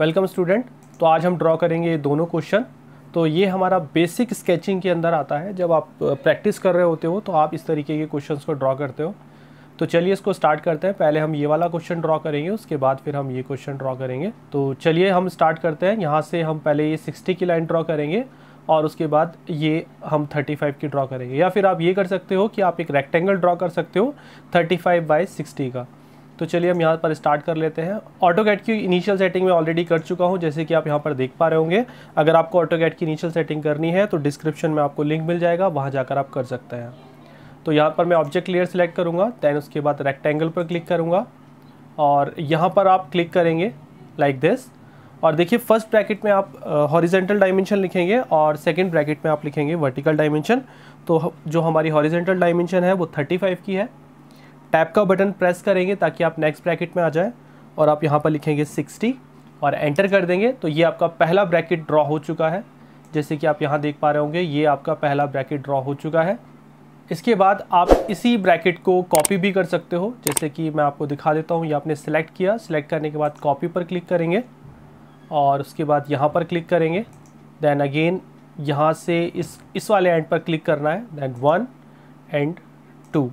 welcome student तो आज हम ड्रॉ करेंगे ये दोनों क्वेश्चन तो ये हमारा बेसिक स्केचिंग के अंदर आता है जब आप प्रैक्टिस कर रहे होते हो तो आप इस तरीके के क्वेश्चन को ड्रॉ करते हो तो चलिए इसको स्टार्ट करते हैं पहले हम ये वाला क्वेश्चन ड्रॉ करेंगे उसके बाद फिर हम ये क्वेश्चन ड्रॉ करेंगे तो चलिए हम स्टार्ट करते हैं यहाँ से हम पहले ये सिक्सटी की लाइन ड्रॉ करेंगे और उसके बाद ये हम 35 की ड्रॉ करेंगे या फिर आप ये कर सकते हो कि आप एक रेक्टेंगल ड्रॉ कर सकते हो 35 बाई सिक्सटी का तो चलिए हम यहाँ पर स्टार्ट कर लेते हैं ऑटो गैट की इनिशियल सेटिंग में ऑलरेडी कर चुका हूँ जैसे कि आप यहाँ पर देख पा रहे होंगे अगर आपको ऑटो गैट की इनिशियल सेटिंग करनी है तो डिस्क्रिप्शन में आपको लिंक मिल जाएगा वहाँ जाकर आप कर सकते हैं तो यहाँ पर मैं ऑब्जेक्ट लेयर सेलेक्ट करूँगा दैन उसके बाद रेक्टेंगल पर क्लिक करूँगा और यहाँ पर आप क्लिक करेंगे लाइक like दिस और देखिए फर्स्ट ब्रैकेट में आप हॉरिजेंटल डायमेंशन लिखेंगे और सेकंड ब्रैकेट में आप लिखेंगे वर्टिकल डायमेंशन तो जो हमारी हॉरिजेंटल डायमेंशन है वो 35 की है टैप का बटन प्रेस करेंगे ताकि आप नेक्स्ट ब्रैकेट में आ जाए और आप यहाँ पर लिखेंगे 60 और एंटर कर देंगे तो ये आपका पहला ब्रैकेट ड्रॉ हो चुका है जैसे कि आप यहाँ देख पा रहे होंगे ये आपका पहला ब्रैकेट ड्रॉ हो चुका है इसके बाद आप इसी ब्रैकेट को कॉपी भी कर सकते हो जैसे कि मैं आपको दिखा देता हूँ ये आपने सेलेक्ट किया सिलेक्ट करने के बाद कॉपी पर क्लिक करेंगे और उसके बाद यहाँ पर क्लिक करेंगे देन अगेन यहाँ से इस इस वाले एंड पर क्लिक करना है देन वन एंड टू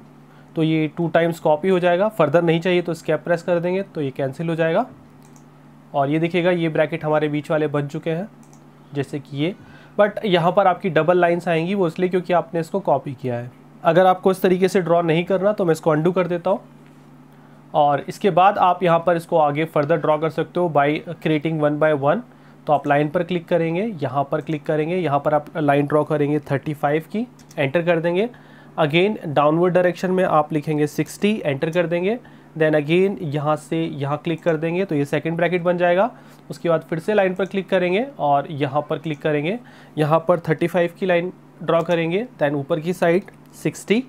तो ये टू टाइम्स कॉपी हो जाएगा फर्दर नहीं चाहिए तो स्केप प्रेस कर देंगे तो ये कैंसिल हो जाएगा और ये देखिएगा ये ब्रैकेट हमारे बीच वाले बन चुके हैं जैसे कि ये बट यहाँ पर आपकी डबल लाइन्स आएंगी वो इसलिए क्योंकि आपने इसको कॉपी किया है अगर आपको इस तरीके से ड्रॉ नहीं करना तो मैं इसको अंडू कर देता हूँ और इसके बाद आप यहाँ पर इसको आगे फर्दर ड्रॉ कर सकते हो by creating one by one तो आप लाइन पर क्लिक करेंगे यहाँ पर क्लिक करेंगे यहाँ पर आप लाइन ड्रॉ करेंगे 35 की एंटर कर देंगे अगेन डाउनवर्ड डायरेक्शन में आप लिखेंगे 60 एंटर कर देंगे देन अगेन यहाँ से यहाँ क्लिक कर देंगे तो ये सेकंड ब्रैकेट बन जाएगा उसके बाद फिर से लाइन पर क्लिक करेंगे और यहाँ पर क्लिक करेंगे यहाँ पर 35 की लाइन ड्रॉ करेंगे दैन ऊपर की साइड 60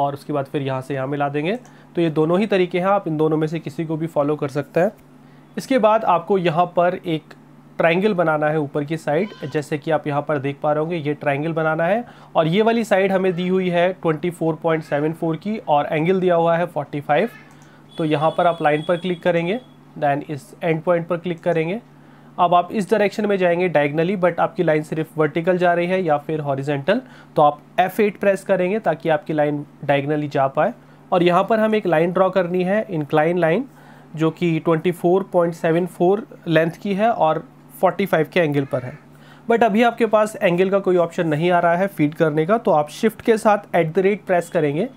और उसके बाद फिर यहाँ से यहाँ मिला देंगे तो ये दोनों ही तरीके हैं आप इन दोनों में से किसी को भी फॉलो कर सकते हैं इसके बाद आपको यहाँ पर एक ट्रायंगल बनाना है ऊपर की साइड जैसे कि आप यहाँ पर देख पा रहे होंगे ये ट्रायंगल बनाना है और ये वाली साइड हमें दी हुई है 24.74 की और एंगल दिया हुआ है 45 तो यहाँ पर आप लाइन पर क्लिक करेंगे दैन इस एंड पॉइंट पर क्लिक करेंगे अब आप इस डायरेक्शन में जाएंगे डायगनली बट आपकी लाइन सिर्फ वर्टिकल जा रही है या फिर हॉरिजेंटल तो आप एफ प्रेस करेंगे ताकि आपकी लाइन डायगनली जा पाए और यहाँ पर हम एक लाइन ड्रॉ करनी है इनक्लाइन लाइन जो कि 24.74 लेंथ की है और 45 के एंगल पर है बट अभी आपके पास एंगल का कोई ऑप्शन नहीं आ रहा है फीड करने का तो आप शिफ्ट के साथ एट द रेट प्रेस करेंगे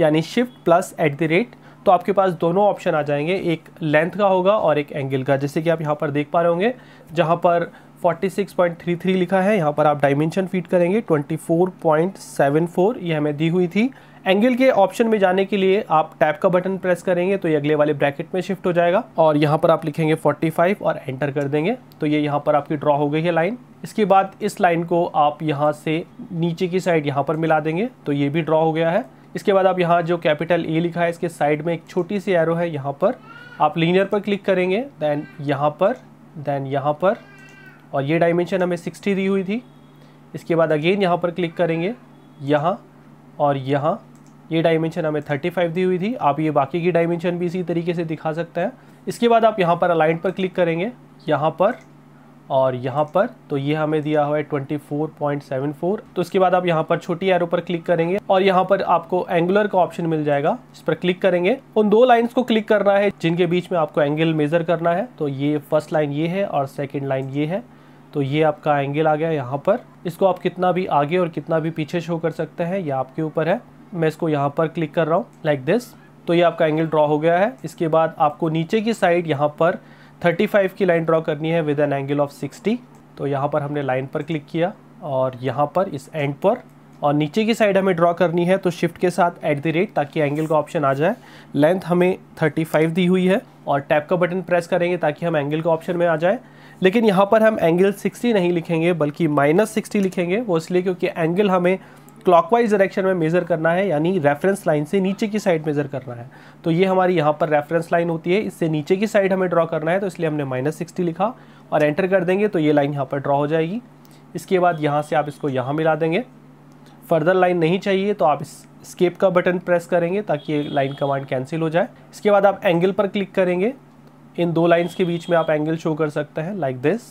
यानी shift plus at the rate तो आपके पास दोनों ऑप्शन आ जाएंगे एक लेंथ का होगा और एक एंगल का जैसे कि आप यहाँ पर देख पा रहे होंगे जहाँ पर 46.33 लिखा है यहाँ पर आप डायमेंशन फीट करेंगे 24.74 ये हमें दी हुई थी एंगल के ऑप्शन में जाने के लिए आप टैप का बटन प्रेस करेंगे तो ये अगले वाले ब्रैकेट में शिफ्ट हो जाएगा और यहाँ पर आप लिखेंगे 45 और एंटर कर देंगे तो ये यहाँ पर आपकी ड्रॉ हो गई है लाइन इसके बाद इस लाइन को आप यहाँ से नीचे की साइड यहाँ पर मिला देंगे तो ये भी ड्रॉ हो गया है इसके बाद आप यहाँ जो कैपिटल ए लिखा है इसके साइड में एक छोटी सी एरो है यहाँ पर आप लीनियर पर क्लिक करेंगे देन यहाँ पर देन यहाँ पर और ये डायमेंशन हमें सिक्सटी दी हुई थी इसके बाद अगेन यहाँ पर क्लिक करेंगे यहाँ और यहाँ ये डायमेंशन हमें 35 दी हुई थी आप ये बाकी की डायमेंशन भी इसी तरीके से दिखा सकते हैं इसके बाद आप यहाँ पर अलाइन पर क्लिक करेंगे यहाँ पर और यहाँ पर तो ये हमें दिया हुआ है 24.74 तो इसके बाद आप यहाँ पर छोटी एरो पर क्लिक करेंगे और यहाँ पर आपको एंगुलर का ऑप्शन मिल जाएगा इस पर क्लिक करेंगे उन दो लाइंस को क्लिक करना है जिनके बीच में आपको एंगल मेजर करना है तो ये फर्स्ट लाइन ये है और सेकेंड लाइन ये है तो ये आपका एंगल आ गया यहाँ पर इसको आप कितना भी आगे और कितना भी पीछे शो कर सकते हैं ये आपके ऊपर है मैं इसको यहाँ पर क्लिक कर रहा हूँ लाइक दिस तो ये आपका एंगल ड्रॉ हो गया है इसके बाद आपको नीचे की साइड यहाँ पर 35 की लाइन ड्रॉ करनी है विद एन एंगल ऑफ 60 तो यहाँ पर हमने लाइन पर क्लिक किया और यहाँ पर इस एंड पर और नीचे की साइड हमें ड्रॉ करनी है तो शिफ्ट के साथ एट द रेट ताकि एंगल का ऑप्शन आ जाए लेंथ हमें 35 दी हुई है और टैप का बटन प्रेस करेंगे ताकि हम एंगल का ऑप्शन में आ जाए लेकिन यहाँ पर हम एंगल 60 नहीं लिखेंगे बल्कि माइनस सिक्सटी लिखेंगे वो इसलिए क्योंकि एंगल हमें क्लॉकवाइज डायरेक्शन में मेज़र करना है यानी रेफरेंस लाइन से नीचे की साइड मेज़र करना है तो ये हमारी यहाँ पर रेफरेंस लाइन होती है इससे नीचे की साइड हमें ड्रॉ करना है तो इसलिए हमने माइनस सिक्सटी लिखा और एंटर कर देंगे तो ये लाइन यहाँ पर ड्रॉ हो जाएगी इसके बाद यहाँ से आप इसको यहाँ मिला देंगे फर्दर लाइन नहीं चाहिए तो आप स्केप का बटन प्रेस करेंगे ताकि ये लाइन कमांड कैंसिल हो जाए इसके बाद आप एंगल पर क्लिक करेंगे इन दो लाइंस के बीच में आप एंगल शो कर सकते हैं लाइक दिस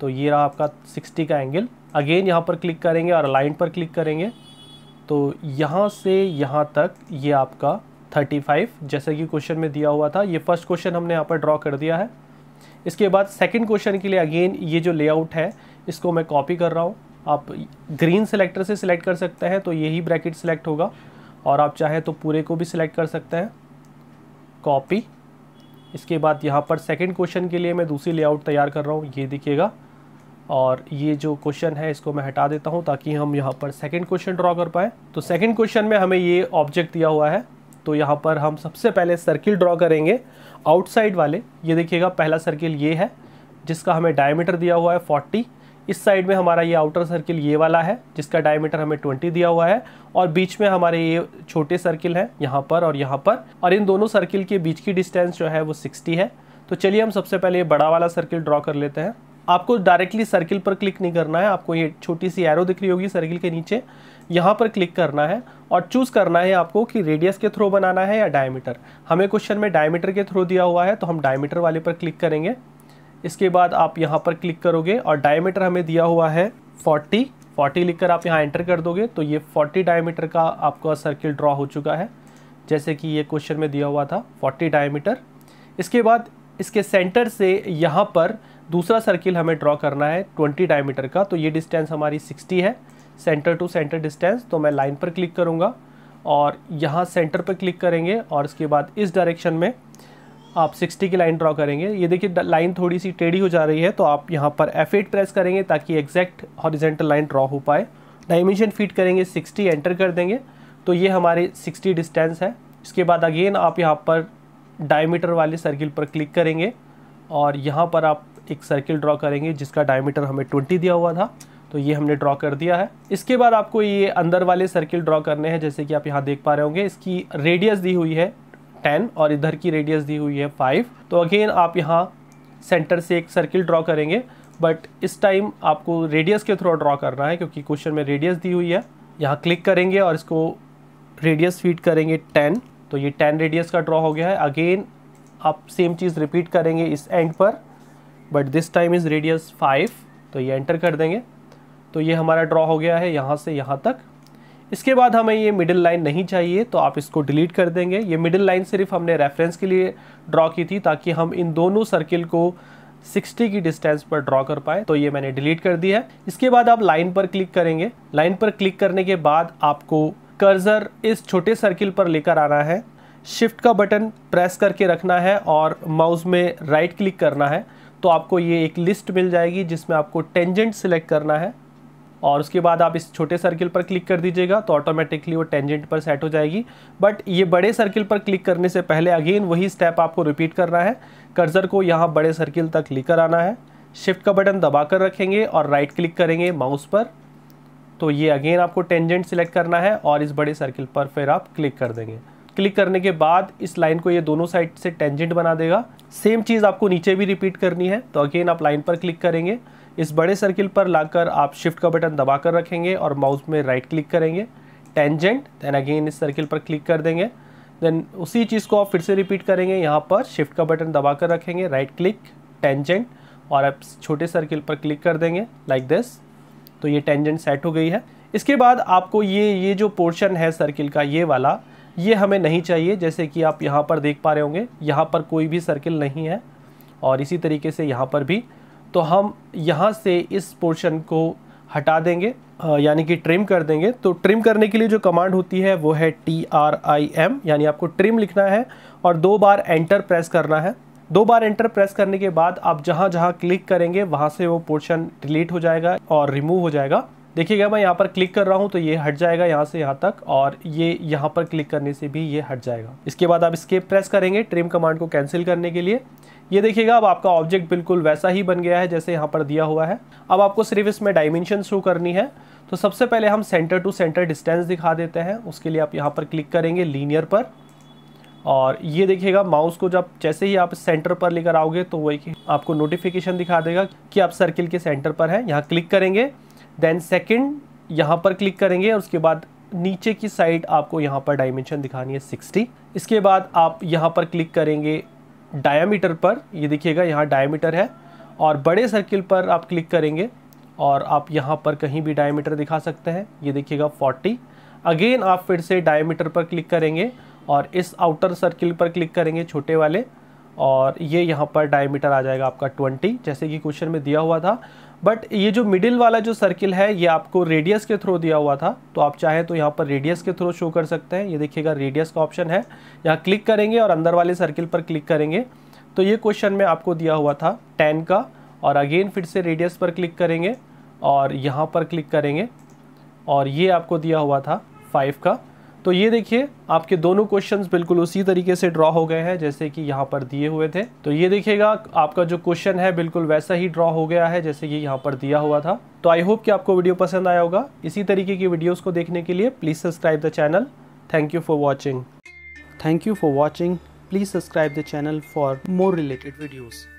तो ये रहा आपका 60 का एंगल अगेन यहाँ पर क्लिक करेंगे और लाइन पर क्लिक करेंगे तो यहाँ से यहाँ तक ये आपका 35 जैसे कि क्वेश्चन में दिया हुआ था ये फर्स्ट क्वेश्चन हमने यहाँ पर ड्रॉ कर दिया है इसके बाद सेकेंड क्वेश्चन के लिए अगेन ये जो लेआउट है इसको मैं कॉपी कर रहा हूँ आप ग्रीन सेलेक्टर से सिलेक्ट कर सकते हैं तो यही ब्रैकेट सिलेक्ट होगा और आप चाहें तो पूरे को भी सिलेक्ट कर सकते हैं कॉपी इसके बाद यहाँ पर सेकंड क्वेश्चन के लिए मैं दूसरी लेआउट तैयार कर रहा हूँ ये दिखेगा और ये जो क्वेश्चन है इसको मैं हटा देता हूँ ताकि हम यहाँ पर सेकंड क्वेश्चन ड्रॉ कर पाएँ तो सेकंड क्वेश्चन में हमें ये ऑब्जेक्ट दिया हुआ है तो यहाँ पर हम सबसे पहले सर्किल ड्रॉ करेंगे आउटसाइड वाले ये देखिएगा पहला सर्किल ये है जिसका हमें डायमीटर दिया हुआ है फोर्टी इस साइड में हमारा ये आउटर सर्किल ये वाला है जिसका डायमीटर हमें 20 दिया हुआ है और बीच में हमारे ये छोटे सर्किल हैं यहाँ पर और यहाँ पर और इन दोनों सर्किल के बीच की डिस्टेंस जो है वो 60 है तो चलिए हम सबसे पहले ये बड़ा वाला सर्किल ड्रॉ कर लेते हैं आपको डायरेक्टली सर्किल पर क्लिक नहीं करना है आपको ये छोटी सी एरो दिख रही होगी सर्किल के नीचे यहाँ पर क्लिक करना है और चूज़ करना है आपको कि रेडियस के थ्रू बनाना है या डायमीटर हमें क्वेश्चन में डायमीटर के थ्रू दिया हुआ है तो हम डायमीटर वाले पर क्लिक करेंगे इसके बाद आप यहाँ पर क्लिक करोगे और डायमीटर हमें दिया हुआ है 40 40 लिखकर आप यहाँ एंटर कर दोगे तो ये 40 डायमीटर का आपका सर्किल ड्रॉ हो चुका है जैसे कि ये क्वेश्चन में दिया हुआ था 40 डायमीटर इसके बाद इसके सेंटर से यहाँ पर दूसरा सर्किल हमें ड्रॉ करना है 20 डायमीटर का तो ये डिस्टेंस हमारी 60 है सेंटर टू सेंटर डिस्टेंस तो मैं लाइन पर क्लिक करूँगा और यहाँ सेंटर पर क्लिक करेंगे और इसके बाद इस डायरेक्शन में आप 60 की लाइन ड्रॉ करेंगे ये देखिए लाइन थोड़ी सी टेढ़ी हो जा रही है तो आप यहाँ पर F8 प्रेस करेंगे ताकि एग्जैक्ट हॉरिजेंटल लाइन ड्रॉ हो पाए डायमेंशन फिट करेंगे 60 एंटर कर देंगे तो ये हमारे 60 डिस्टेंस है इसके बाद अगेन आप यहाँ पर डायमीटर वाले सर्किल पर क्लिक करेंगे और यहाँ पर आप एक सर्किल ड्रॉ करेंगे जिसका डायमीटर हमें ट्वेंटी दिया हुआ था तो ये हमने ड्रॉ कर दिया है इसके बाद आपको ये अंदर वाले सर्किल ड्रॉ करने हैं जैसे कि आप यहाँ देख पा रहे होंगे इसकी रेडियस दी हुई है टेन और इधर की रेडियस दी हुई है फाइव तो अगेन आप यहाँ सेंटर से एक सर्किल ड्रॉ करेंगे बट इस टाइम आपको रेडियस के थ्रू ड्रॉ करना है क्योंकि क्वेश्चन में रेडियस दी हुई है यहाँ क्लिक करेंगे और इसको रेडियस फीड करेंगे टेन तो ये टेन रेडियस का ड्रॉ हो गया है अगेन आप सेम चीज़ रिपीट करेंगे इस एंड पर but this time is radius five तो ये एंटर कर देंगे तो ये हमारा ड्रॉ हो गया है यहाँ से यहाँ तक इसके बाद हमें ये मिडिल लाइन नहीं चाहिए तो आप इसको डिलीट कर देंगे ये मिडिल लाइन सिर्फ हमने रेफरेंस के लिए ड्रॉ की थी ताकि हम इन दोनों सर्किल को 60 की डिस्टेंस पर ड्रॉ कर पाए तो ये मैंने डिलीट कर दी है इसके बाद आप लाइन पर क्लिक करेंगे लाइन पर क्लिक करने के बाद आपको कर्जर इस छोटे सर्किल पर लेकर आना है शिफ्ट का बटन प्रेस करके रखना है और माउस में राइट क्लिक करना है तो आपको ये एक लिस्ट मिल जाएगी जिसमें आपको टेंजेंट सिलेक्ट करना है और उसके बाद आप इस छोटे सर्किल पर क्लिक कर दीजिएगा तो ऑटोमेटिकली वो टेंजेंट पर सेट हो जाएगी बट ये बड़े सर्किल पर क्लिक करने से पहले अगेन वही स्टेप आपको रिपीट करना है कर्जर को यहाँ बड़े सर्किल तक लेकर आना है शिफ्ट का बटन दबा कर रखेंगे और राइट क्लिक करेंगे माउस पर तो ये अगेन आपको टेंजेंट सिलेक्ट करना है और इस बड़े सर्किल पर फिर आप क्लिक कर देंगे क्लिक करने के बाद इस लाइन को ये दोनों साइड से टेंजेंट बना देगा सेम चीज़ आपको नीचे भी रिपीट करनी है तो अगेन आप लाइन पर क्लिक करेंगे इस बड़े सर्किल पर लाकर आप शिफ्ट का बटन दबा कर रखेंगे और माउस में राइट क्लिक करेंगे टेंजेंट देन अगेन इस सर्किल पर क्लिक कर देंगे देन उसी चीज़ को आप फिर से रिपीट करेंगे यहाँ पर शिफ्ट का बटन दबा कर रखेंगे राइट क्लिक टेंजेंट और आप छोटे सर्किल पर क्लिक कर देंगे लाइक दिस तो ये टेंजेंट सेट हो गई है इसके बाद आपको ये ये जो पोर्शन है सर्किल का ये वाला ये हमें नहीं चाहिए जैसे कि आप यहाँ पर देख पा रहे होंगे यहाँ पर कोई भी सर्किल नहीं है और इसी तरीके से यहाँ पर भी तो हम यहाँ से इस पोर्शन को हटा देंगे यानी कि ट्रिम कर देंगे तो ट्रिम करने के लिए जो कमांड होती है वो है टी आर आई एम यानी आपको ट्रिम लिखना है और दो बार एंटर प्रेस करना है दो बार एंटर प्रेस करने के बाद आप जहाँ जहाँ क्लिक करेंगे वहाँ से वो पोर्शन डिलीट हो जाएगा और रिमूव हो जाएगा देखिएगा मैं यहाँ पर क्लिक कर रहा हूँ तो ये हट जाएगा यहाँ से यहाँ तक और ये यहाँ पर क्लिक करने से भी ये हट जाएगा इसके बाद आप स्केप प्रेस करेंगे ट्रिम कमांड को कैंसिल करने के लिए ये देखिएगा अब आपका ऑब्जेक्ट बिल्कुल वैसा ही बन गया है जैसे यहाँ पर दिया हुआ है अब आपको सिर्फ इसमें डायमेंशन शो करनी है तो सबसे पहले हम सेंटर टू सेंटर डिस्टेंस दिखा देते हैं उसके लिए आप यहाँ पर क्लिक करेंगे लीनियर पर और ये देखिएगा माउस को जब जैसे ही आप सेंटर पर लेकर आओगे तो वही आपको नोटिफिकेशन दिखा देगा कि आप सर्किल के सेंटर पर हैं यहाँ क्लिक करेंगे देन सेकेंड यहाँ पर क्लिक करेंगे और उसके बाद नीचे की साइड आपको यहाँ पर डायमेंशन दिखानी है 60 इसके बाद आप यहाँ पर क्लिक करेंगे डायामीटर पर ये देखिएगा यहाँ डायामीटर है और बड़े सर्किल पर आप क्लिक करेंगे और आप यहाँ पर कहीं भी डायमीटर दिखा सकते हैं ये देखिएगा 40 अगेन आप फिर से डायमीटर पर क्लिक करेंगे और इस आउटर सर्किल पर क्लिक करेंगे छोटे वाले और ये यहाँ पर डायमीटर आ जाएगा आपका 20 जैसे कि क्वेश्चन में दिया हुआ था बट ये जो मिडिल वाला जो सर्किल है ये आपको रेडियस के थ्रू दिया हुआ था तो आप चाहें तो यहाँ पर रेडियस के थ्रू शो कर सकते हैं ये देखिएगा रेडियस का ऑप्शन है यहाँ क्लिक करेंगे और अंदर वाले सर्किल पर क्लिक करेंगे तो ये क्वेश्चन में आपको दिया हुआ था टेन का और अगेन फिर से रेडियस पर क्लिक करेंगे और यहाँ पर क्लिक करेंगे और ये आपको दिया हुआ था फाइव का तो ये देखिए आपके दोनों क्वेश्चन बिल्कुल उसी तरीके से ड्रॉ हो गए हैं जैसे कि यहाँ पर दिए हुए थे तो ये देखिएगा आपका जो क्वेश्चन है बिल्कुल वैसा ही ड्रॉ हो गया है जैसे कि यहाँ पर दिया हुआ था तो आई होप कि आपको वीडियो पसंद आया होगा इसी तरीके की वीडियोज़ को देखने के लिए please subscribe the channel thank you for watching thank you for watching please subscribe the channel for more related videos